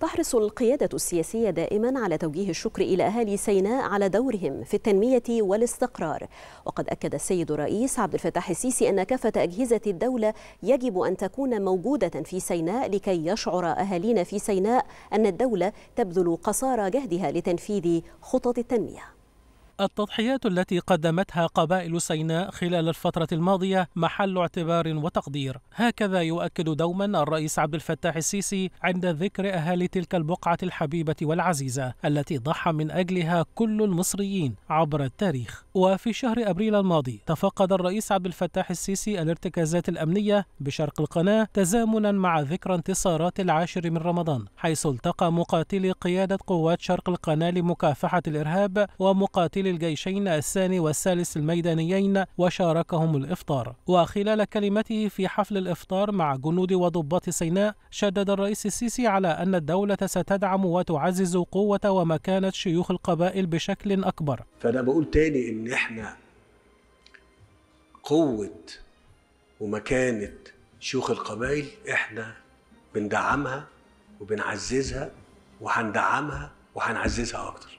تحرص القيادة السياسية دائما على توجيه الشكر إلى أهالي سيناء على دورهم في التنمية والاستقرار وقد أكد السيد الرئيس عبد الفتاح السيسي أن كافة أجهزة الدولة يجب أن تكون موجودة في سيناء لكي يشعر أهالينا في سيناء أن الدولة تبذل قصارى جهدها لتنفيذ خطط التنميه التضحيات التي قدمتها قبائل سيناء خلال الفترة الماضية محل اعتبار وتقدير هكذا يؤكد دوما الرئيس عبد الفتاح السيسي عند ذكر أهالي تلك البقعة الحبيبة والعزيزة التي ضحى من أجلها كل المصريين عبر التاريخ وفي شهر أبريل الماضي تفقد الرئيس عبد الفتاح السيسي الارتكازات الأمنية بشرق القناة تزامنا مع ذكرى انتصارات العاشر من رمضان حيث التقى مقاتلي قيادة قوات شرق القناة لمكافحة الإرهاب ومقاتلي الجيشين الثاني والثالث الميدانيين وشاركهم الإفطار وخلال كلمته في حفل الإفطار مع جنود وضباط سيناء شدد الرئيس السيسي على أن الدولة ستدعم وتعزز قوة ومكانة شيوخ القبائل بشكل أكبر فأنا بقول تاني إن إحنا قوة ومكانة شيوخ القبائل إحنا بندعمها وبنعززها وهندعمها وهنعززها أكتر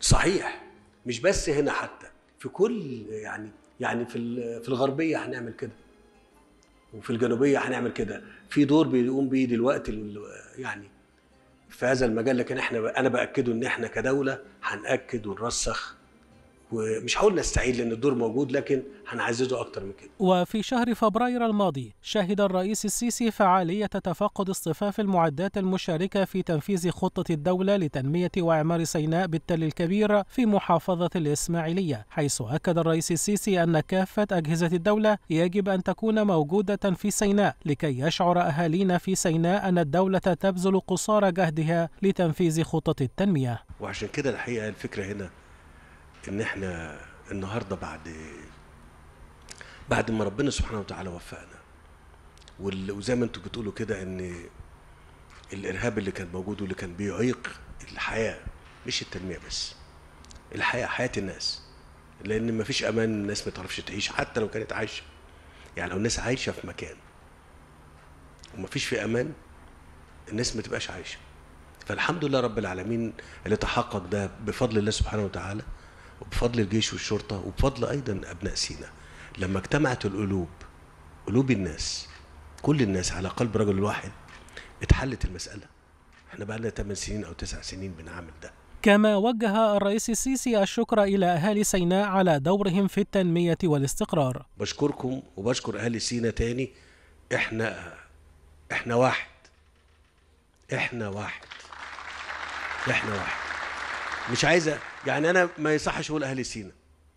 صحيح مش بس هنا حتى في كل يعني يعني في في الغربيه هنعمل كده وفي الجنوبيه هنعمل كده في دور بيقوم بيه دلوقتي يعني في هذا المجال لكن احنا انا باكده ان احنا كدوله هناكد ونرسخ ومش هقول نستعيد لان الدور موجود لكن هنعززه اكتر من كده. وفي شهر فبراير الماضي شهد الرئيس السيسي فعاليه تفقد اصطفاف المعدات المشاركه في تنفيذ خطه الدوله لتنميه واعمار سيناء بالتل الكبير في محافظه الاسماعيليه، حيث اكد الرئيس السيسي ان كافه اجهزه الدوله يجب ان تكون موجوده في سيناء لكي يشعر اهالينا في سيناء ان الدوله تبذل قصارى جهدها لتنفيذ خطه التنميه. وعشان كده الحقيقه الفكره هنا ان احنا النهارده بعد بعد ما ربنا سبحانه وتعالى وفقنا وزي ما انتوا بتقولوا كده ان الارهاب اللي كان موجود واللي كان بيعيق الحياه مش التنميه بس الحياه حياه الناس لان ما فيش امان الناس ما تعرفش تعيش حتى لو كانت عايشه يعني لو الناس عايشه في مكان وما فيش في امان الناس ما تبقاش عايشه فالحمد لله رب العالمين اللي تحقق ده بفضل الله سبحانه وتعالى وبفضل الجيش والشرطة وبفضل أيضا أبناء سينا لما اجتمعت القلوب قلوب الناس كل الناس على قلب رجل واحد اتحلت المسألة احنا بقى لنا 8 سنين أو 9 سنين بنعمل ده كما وجه الرئيس السيسي الشكر إلى أهالي سيناء على دورهم في التنمية والاستقرار بشكركم وبشكر أهالي سينا تاني احنا احنا واحد احنا واحد احنا واحد مش عايزة يعني انا ما يصحش اقول اهالي سينا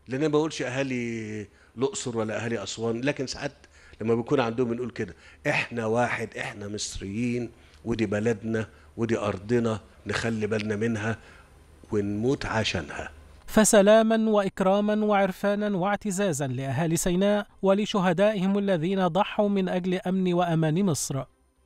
لان انا ما بقولش اهالي الاقصر ولا اهالي اسوان لكن ساعات لما بيكون عندهم بنقول كده احنا واحد احنا مصريين ودي بلدنا ودي ارضنا نخلي بالنا منها ونموت عشانها فسلاما واكراما وعرفانا واعتزازا لاهالي سيناء ولشهدائهم الذين ضحوا من اجل امن وامان مصر